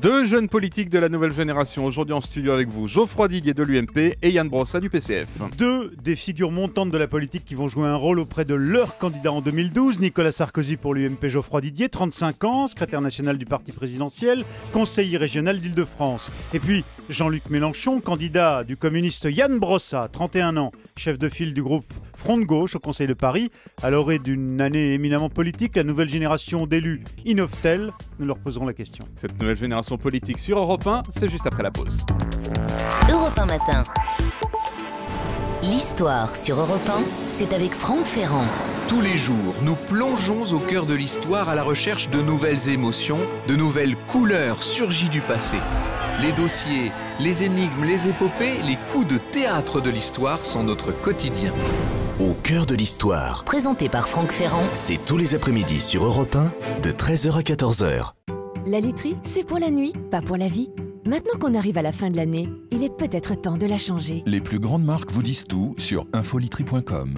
Deux jeunes politiques de la nouvelle génération aujourd'hui en studio avec vous, Geoffroy Didier de l'UMP et Yann Brossa du PCF. Deux des figures montantes de la politique qui vont jouer un rôle auprès de leur candidat en 2012, Nicolas Sarkozy pour l'UMP, Geoffroy Didier, 35 ans, secrétaire national du parti présidentiel, conseiller régional d'Île-de-France. Et puis Jean-Luc Mélenchon, candidat du communiste Yann Brossa, 31 ans, chef de file du groupe Front de gauche au Conseil de Paris. À l'orée d'une année éminemment politique, la nouvelle génération d'élus innove-t-elle nous leur poserons la question. Cette nouvelle génération politique sur Europe 1, c'est juste après la pause. Europe matin. L'histoire sur Europe c'est avec Franck Ferrand. Tous les jours, nous plongeons au cœur de l'histoire à la recherche de nouvelles émotions, de nouvelles couleurs surgies du passé. Les dossiers, les énigmes, les épopées, les coups de théâtre de l'histoire sont notre quotidien. Au cœur de l'histoire. Présenté par Franck Ferrand. C'est tous les après-midi sur Europe 1, de 13h à 14h. La literie, c'est pour la nuit, pas pour la vie. Maintenant qu'on arrive à la fin de l'année, il est peut-être temps de la changer. Les plus grandes marques vous disent tout sur infoliterie.com.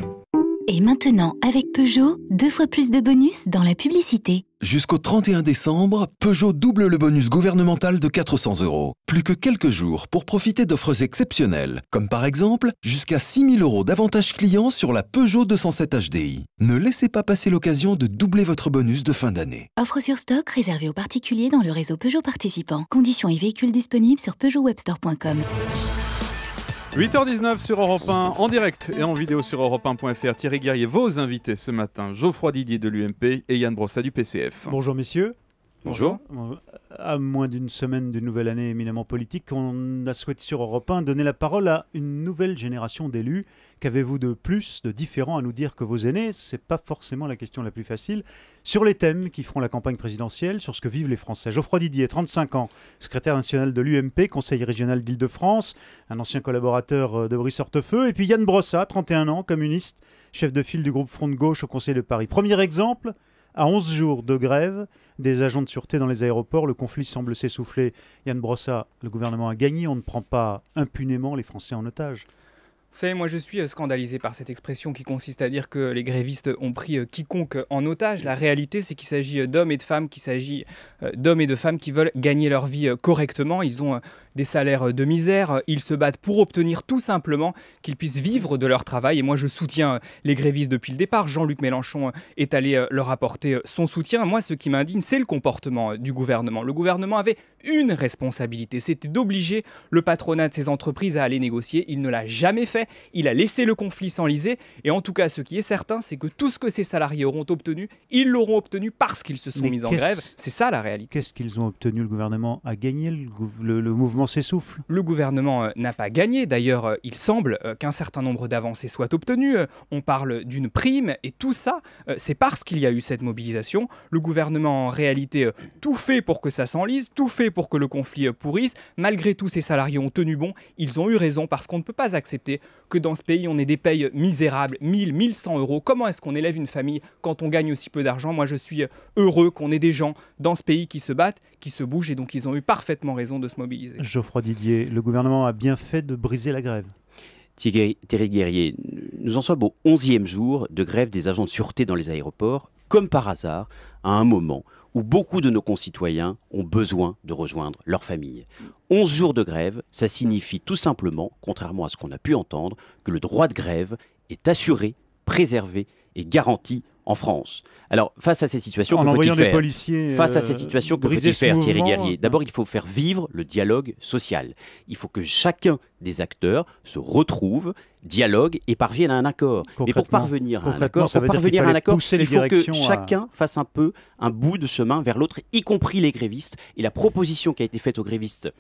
Et maintenant, avec Peugeot, deux fois plus de bonus dans la publicité. Jusqu'au 31 décembre, Peugeot double le bonus gouvernemental de 400 euros. Plus que quelques jours pour profiter d'offres exceptionnelles, comme par exemple jusqu'à 6 000 euros d'avantages clients sur la Peugeot 207 HDI. Ne laissez pas passer l'occasion de doubler votre bonus de fin d'année. Offre sur stock réservée aux particuliers dans le réseau Peugeot participant. Conditions et véhicules disponibles sur peugeotwebstore.com. 8h19 sur Europe 1, en direct et en vidéo sur Europe 1.fr. Thierry Guerrier, vos invités ce matin, Geoffroy Didier de l'UMP et Yann Brossat du PCF. Bonjour messieurs. Bonjour. À moins d'une semaine d'une nouvelle année éminemment politique, on a souhaité sur Europe 1 donner la parole à une nouvelle génération d'élus. Qu'avez-vous de plus, de différent à nous dire que vos aînés Ce n'est pas forcément la question la plus facile. Sur les thèmes qui feront la campagne présidentielle, sur ce que vivent les Français. Geoffroy Didier, 35 ans, secrétaire national de l'UMP, conseil régional d'Île-de-France, un ancien collaborateur euh, de Brice Hortefeux. Et puis Yann Brossat, 31 ans, communiste, chef de file du groupe Front de Gauche au Conseil de Paris. Premier exemple à 11 jours de grève des agents de sûreté dans les aéroports, le conflit semble s'essouffler. Yann Brossa, le gouvernement a gagné, on ne prend pas impunément les Français en otage. Vous savez, moi je suis euh, scandalisé par cette expression qui consiste à dire que les grévistes ont pris euh, quiconque en otage. La réalité, c'est qu'il s'agit euh, d'hommes et de femmes, qu'il s'agit d'hommes et de femmes qui veulent gagner leur vie correctement. Ils ont des salaires euh, de misère. Ils se battent pour obtenir tout simplement qu'ils puissent vivre de leur travail. Et moi, je soutiens euh, les grévistes depuis le départ. Jean-Luc Mélenchon euh, est allé leur apporter son soutien. Moi, ce qui m'indigne, c'est le comportement du gouvernement. Le gouvernement avait une responsabilité, c'était d'obliger le patronat de ces entreprises à aller négocier. Il ne l'a jamais fait. Il a laissé le conflit s'enliser. Et en tout cas, ce qui est certain, c'est que tout ce que ces salariés auront obtenu, ils l'auront obtenu parce qu'ils se sont mis en grève. C'est ça la réalité. Qu'est-ce qu'ils ont obtenu le gouvernement a gagné le, le, le s'essouffle. Le gouvernement euh, n'a pas gagné, d'ailleurs euh, il semble euh, qu'un certain nombre d'avancées soient obtenues, on parle d'une prime, et tout ça, c'est parce qu'il y a eu cette mobilisation. Le gouvernement en réalité tout fait pour que ça s'enlise, tout fait pour que le conflit pourrisse, malgré tout ces salariés ont tenu bon, ils ont eu raison parce qu'on ne peut pas accepter que dans ce pays on ait des payes misérables, 1000, 1100 euros, comment est-ce qu'on élève une famille quand on gagne aussi peu d'argent Moi je suis heureux qu'on ait des gens dans ce pays qui se battent, qui se bougent, et donc ils ont eu parfaitement raison de se mobiliser. Geoffroy Didier, le gouvernement a bien fait de briser la grève. Thierry Guerrier, nous en sommes au 11e jour de grève des agents de sûreté dans les aéroports, comme par hasard, à un moment où beaucoup de nos concitoyens ont besoin de rejoindre leur famille. 11 jours de grève, ça signifie tout simplement, contrairement à ce qu'on a pu entendre, que le droit de grève est assuré, préservé est garantie en France. Alors, face à ces situations, que envoyant euh, Face à ces situations, que faut-il faire, Thierry Guerrier D'abord, il faut faire vivre le dialogue social. Il faut que chacun des acteurs se retrouve, dialogue et parvienne à un accord. Mais pour parvenir à pour parvenir à un accord, il faut que chacun fasse un peu un bout de chemin vers l'autre, y compris les grévistes. Et la proposition qui a été faite aux grévistes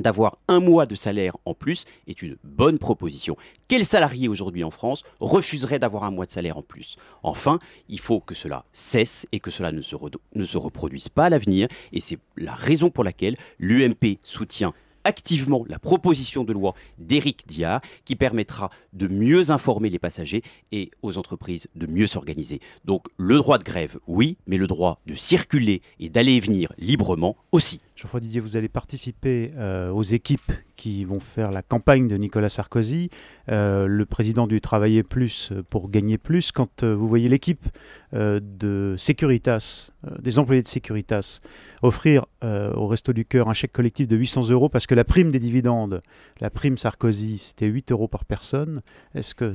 d'avoir un mois de salaire en plus est une bonne proposition. Quel salarié aujourd'hui en France refuserait d'avoir un mois de salaire en plus Enfin, il faut que cela cesse et que cela ne se, ne se reproduise pas à l'avenir, et c'est la raison pour laquelle l'UMP soutient activement la proposition de loi d'Éric Diard qui permettra de mieux informer les passagers et aux entreprises de mieux s'organiser. Donc le droit de grève, oui, mais le droit de circuler et d'aller et venir librement aussi. Jean-François Didier, vous allez participer euh, aux équipes qui vont faire la campagne de Nicolas Sarkozy, euh, le président du Travailler plus pour gagner plus. Quand euh, vous voyez l'équipe de Securitas, des employés de Securitas, offrir au Resto du Cœur un chèque collectif de 800 euros parce que la prime des dividendes, la prime Sarkozy, c'était 8 euros par personne, est-ce que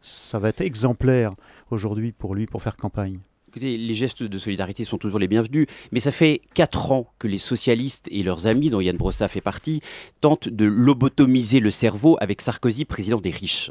ça va être exemplaire aujourd'hui pour lui pour faire campagne les gestes de solidarité sont toujours les bienvenus, mais ça fait quatre ans que les socialistes et leurs amis, dont Yann Brossa fait partie, tentent de lobotomiser le cerveau avec Sarkozy, président des riches.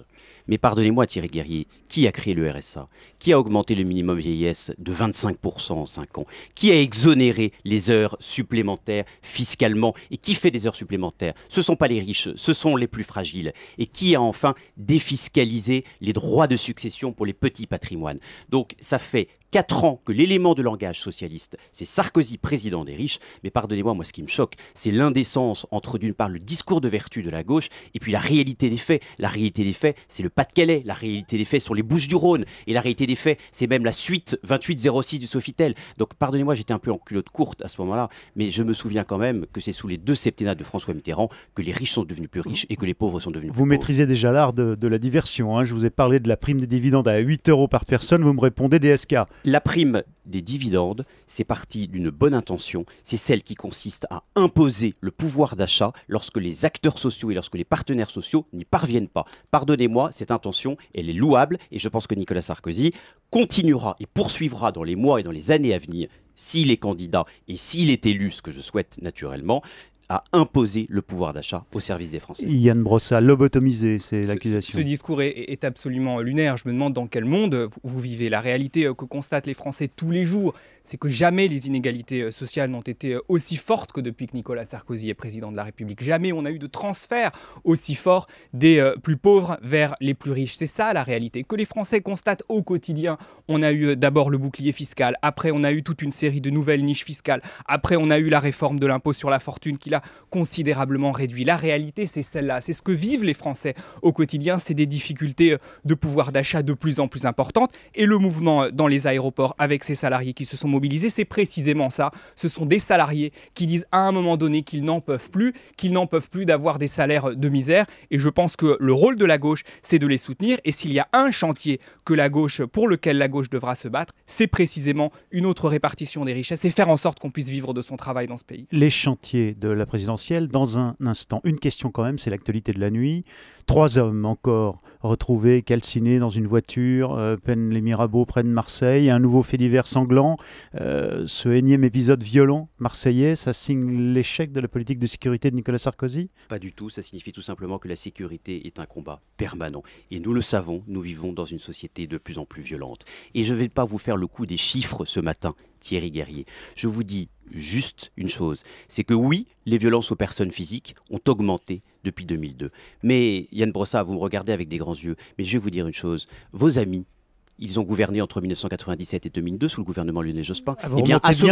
Mais pardonnez-moi Thierry Guerrier, qui a créé le RSA Qui a augmenté le minimum vieillesse de 25% en 5 ans Qui a exonéré les heures supplémentaires fiscalement Et qui fait des heures supplémentaires Ce ne sont pas les riches, ce sont les plus fragiles. Et qui a enfin défiscalisé les droits de succession pour les petits patrimoines Donc ça fait 4 que l'élément de langage socialiste, c'est Sarkozy président des riches, mais pardonnez-moi, moi ce qui me choque, c'est l'indécence entre d'une part le discours de vertu de la gauche et puis la réalité des faits. La réalité des faits, c'est le Pas-de-Calais, la réalité des faits sont les Bouches-du-Rhône, et la réalité des faits, c'est même la suite 2806 du Sofitel. Donc pardonnez-moi, j'étais un peu en culotte courte à ce moment-là, mais je me souviens quand même que c'est sous les deux septennats de François Mitterrand que les riches sont devenus plus riches et que les pauvres sont devenus vous plus pauvres. Vous maîtrisez déjà l'art de, la diversion, hein. je vous ai parlé de la prime des dividendes à 8 euros par personne, vous me répondez DSK la prime des dividendes, c'est partie d'une bonne intention, c'est celle qui consiste à imposer le pouvoir d'achat lorsque les acteurs sociaux et lorsque les partenaires sociaux n'y parviennent pas. Pardonnez-moi, cette intention, elle est louable et je pense que Nicolas Sarkozy continuera et poursuivra dans les mois et dans les années à venir s'il est candidat et s'il est élu, ce que je souhaite naturellement, à imposer le pouvoir d'achat au service des Français. Yann Brossa, lobotomisé, c'est l'accusation. Ce, discours est, absolument lunaire. Je me demande dans quel monde vous, vivez. La réalité euh, que constatent les Français tous les jours, c'est que jamais les inégalités euh, sociales n'ont été euh, aussi fortes que depuis que Nicolas Sarkozy est président de la République. Jamais on a eu de transfert aussi fort des plus pauvres vers les plus riches. C'est ça la réalité que les Français constatent au quotidien. On a eu d'abord le bouclier fiscal, après on a eu toute une série de nouvelles niches fiscales, après on a eu la réforme de l'impôt sur la fortune qui considérablement réduit. La réalité, c'est celle-là. C'est ce que vivent les Français au quotidien. C'est des difficultés euh, de pouvoir d'achat de plus en plus importantes. Et le mouvement euh, dans les aéroports avec ces salariés qui se sont mobilisés, c'est précisément ça. Ce sont des salariés qui disent à un moment donné qu'ils n'en peuvent plus, qu'ils n'en peuvent plus d'avoir des salaires euh, de misère. Et je pense que le rôle de la gauche, c'est de les soutenir. Et s'il y a un chantier que la gauche, pour lequel la gauche devra se battre, c'est précisément une autre répartition des richesses et faire en sorte qu'on puisse vivre de son travail dans ce pays. Les chantiers de la présidentielle. Dans un instant, une question quand même, c'est l'actualité de la nuit. Trois hommes encore retrouvés calcinés dans une voiture, euh, peine les Mirabeaux près de Marseille. Un nouveau fait divers sanglant. Euh, ce énième épisode violent marseillais, ça signe l'échec de la politique de sécurité de Nicolas Sarkozy Pas du tout, ça signifie tout simplement que la sécurité est un combat permanent. Et nous le savons, nous vivons dans une société de plus en plus violente. Et je ne vais pas vous faire le coup des chiffres ce matin. Thierry Guerrier. Je vous dis juste une chose, c'est que oui, les violences aux personnes physiques ont augmenté depuis 2002. Mais Yann Brossa, vous me regardez avec des grands yeux, mais je vais vous dire une chose, vos amis ils ont gouverné entre 1997 et 2002 sous le gouvernement Lionel Jospin. Ah, eh et bien à ce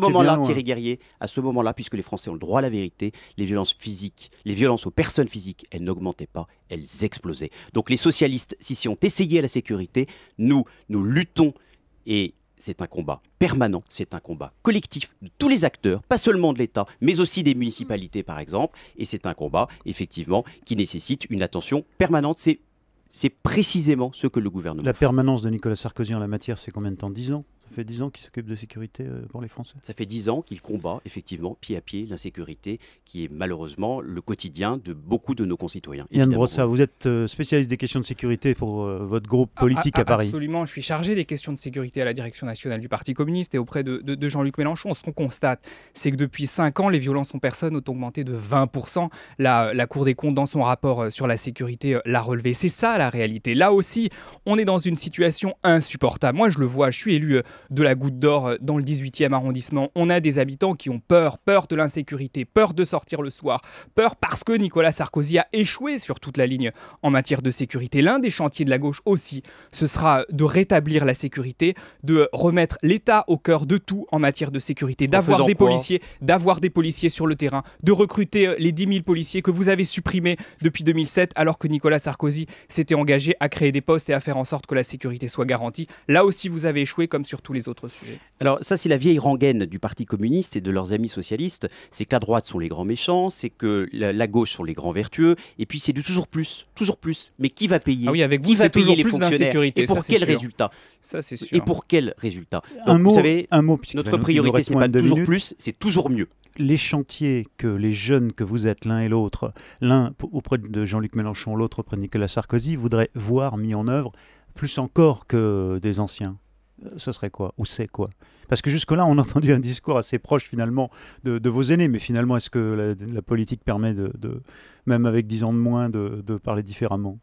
moment-là, Thierry Guerrier, à ce moment-là, puisque les Français ont le droit à la vérité, les violences physiques, les violences aux personnes physiques, elles n'augmentaient pas, elles explosaient. Donc les socialistes, si si, ont essayé à la sécurité, nous, nous luttons et c'est un combat permanent, c'est un combat collectif de tous les acteurs, pas seulement de l'État, mais aussi des municipalités par exemple, et c'est un combat effectivement qui nécessite une attention permanente. C'est précisément ce que le gouvernement. La permanence de Nicolas Sarkozy en la matière, c'est combien de temps 10 ans fait 10 ans qu'il s'occupe de sécurité euh, pour les Français. Ça fait 10 ans qu'il combat effectivement pied à pied l'insécurité qui est malheureusement le quotidien de beaucoup de nos concitoyens. Yann Brossard, vous êtes euh, spécialiste des questions de sécurité pour euh, votre groupe ah, ah, politique à ah, Paris. Absolument, je suis chargé des questions de sécurité à la direction nationale du Parti communiste et auprès de, Jean-Luc Mélenchon. Ce qu'on constate, c'est que depuis 5 ans, les violences en personne ont augmenté de 20%. La, la Cour des comptes, dans son rapport sur la sécurité, l'a relevé. C'est ça la réalité. Là aussi, on est dans une situation insupportable. Moi, je le vois, je suis élu de la Goutte d'Or euh, dans le 18e arrondissement. On a des habitants qui ont peur, peur de l'insécurité, peur de sortir le soir, peur parce que Nicolas Sarkozy a échoué sur toute la ligne en matière de sécurité. L'un des chantiers de la gauche aussi, ce sera de rétablir la sécurité, de remettre l'État au cœur de tout en matière de sécurité, d'avoir des policiers, d'avoir des policiers sur le terrain, de recruter euh, les 10 000 policiers que vous avez supprimés depuis 2007 alors que Nicolas Sarkozy s'était engagé à créer des postes et à faire en sorte que la sécurité soit garantie. Là aussi, vous avez échoué comme sur tous les autres sujets. Alors ça, c'est la vieille rengaine du Parti communiste et de leurs amis socialistes. C'est que la droite sont les grands méchants, c'est que la, gauche sont les grands vertueux, et puis c'est de toujours plus, toujours plus. Mais qui va payer ah vous, Qui va payer les fonctionnaires Et pour quel résultat Ça, c'est sûr. Et pour quel résultat un mot, Vous savez, notre priorité, ce n'est pas toujours plus, c'est toujours mieux. Les chantiers que les jeunes que vous êtes, l'un et l'autre, l'un auprès de Jean-Luc Mélenchon, l'autre auprès de Nicolas Sarkozy, voudraient voir mis en œuvre plus encore que des anciens ce serait quoi Ou c'est quoi Parce que jusque-là, on a entendu un discours assez proche finalement de, vos aînés, mais finalement, est-ce que la, politique permet, de, même avec 10 ans de moins, de parler différemment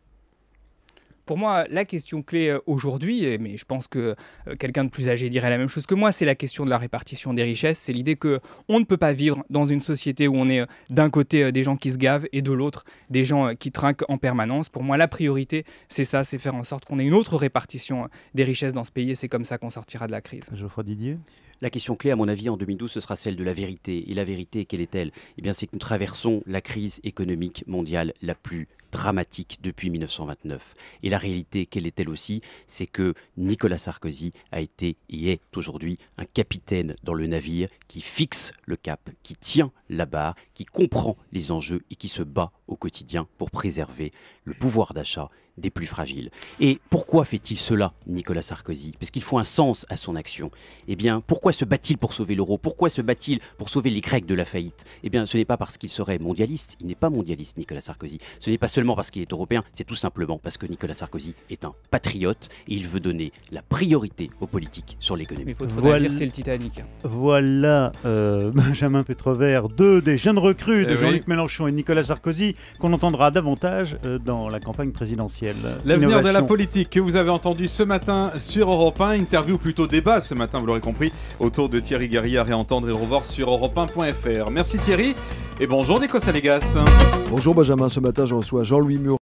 pour moi, la question clé euh, aujourd'hui, mais je pense que euh, quelqu'un de plus âgé dirait la même chose que moi, c'est la question de la répartition des richesses. C'est l'idée que on ne peut pas vivre dans une société où on est euh, d'un côté des gens qui se gavent et de l'autre des gens qui trinquent en permanence. Pour moi, la priorité, c'est ça, c'est faire en sorte qu'on ait une autre répartition des richesses dans ce pays et c'est comme ça qu'on sortira de la crise. Geoffroy Didier la question clé, à mon avis, en 2012, ce sera celle de la vérité. Et la vérité, quelle est-elle Eh bien, c'est que nous traversons la crise économique mondiale la plus dramatique depuis 1929. Et la réalité, quelle est-elle aussi C'est que Nicolas Sarkozy a été et est aujourd'hui un capitaine dans le navire qui fixe le cap, qui tient la barre, qui comprend les enjeux et qui se bat au quotidien pour préserver le pouvoir d'achat des plus fragiles. Et pourquoi fait-il cela, Nicolas Sarkozy Parce qu'il faut un sens à son action. Eh bien, pourquoi se bat-il pour sauver l'euro Pourquoi se bat-il pour sauver les Grecs de la faillite Eh bien, ce n'est pas parce qu'il serait mondialiste, il n'est pas mondialiste, Nicolas Sarkozy. Ce n'est pas seulement parce qu'il est européen, c'est tout simplement parce que Nicolas Sarkozy est un patriote et il veut donner la priorité aux politiques sur l'économie. Il faut voilà, c'est le Titanic. Voilà, euh, Benjamin Petrovert, deux des jeunes recrues de eh Jean-Luc Mélenchon et Nicolas Sarkozy qu'on entendra davantage euh, dans la campagne présidentielle. L'avenir de la politique que vous avez entendu ce matin sur Europe 1, interview plutôt débat ce matin, vous l'aurez compris, autour de Thierry Guerrier à réentendre et revoir sur europe 1.fr. Merci Thierry et bonjour Nico Salegas. Bonjour Benjamin, ce matin je reçois Jean-Louis Mur.